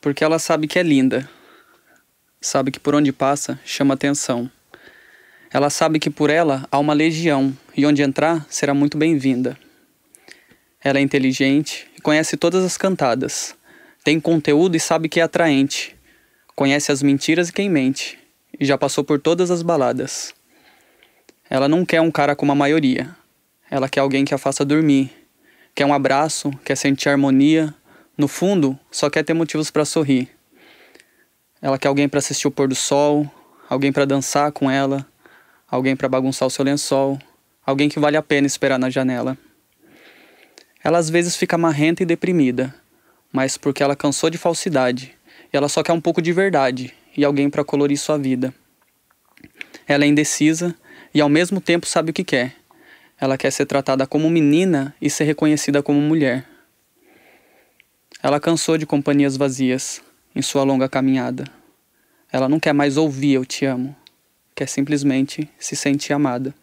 Porque ela sabe que é linda. Sabe que por onde passa chama atenção. Ela sabe que por ela há uma legião e onde entrar será muito bem-vinda. Ela é inteligente e conhece todas as cantadas. Tem conteúdo e sabe que é atraente. Conhece as mentiras e quem mente. E já passou por todas as baladas. Ela não quer um cara como a maioria. Ela quer alguém que a faça dormir. Quer um abraço, quer sentir harmonia, no fundo, só quer ter motivos para sorrir. Ela quer alguém para assistir o pôr do sol, alguém para dançar com ela, alguém para bagunçar o seu lençol, alguém que vale a pena esperar na janela. Ela às vezes fica marrenta e deprimida, mas porque ela cansou de falsidade, e ela só quer um pouco de verdade e alguém para colorir sua vida. Ela é indecisa e ao mesmo tempo sabe o que quer. Ela quer ser tratada como menina e ser reconhecida como mulher. Ela cansou de companhias vazias em sua longa caminhada. Ela não quer mais ouvir eu te amo, quer simplesmente se sentir amada.